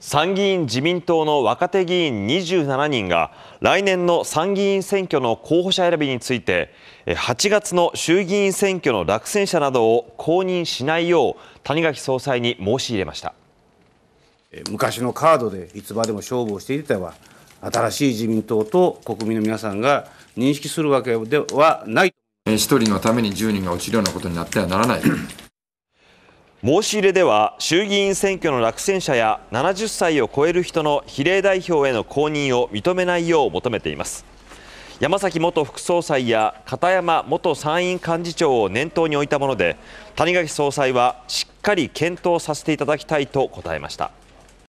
参議院自民党の若手議員27人が来年の参議院選挙の候補者選びについて8月の衆議院選挙の落選者などを公認しないよう谷垣総裁に申し入れました昔のカードでいつまでも勝負をしていては新しい自民党と国民の皆さんが認識するわけではない一人のために10人が落ちるようなことになってはならない申し入れでは衆議院選挙の落選者や70歳を超える人の比例代表への公認を認めないよう求めています山崎元副総裁や片山元参院幹事長を念頭に置いたもので谷垣総裁はしっかり検討させていただきたいと答えました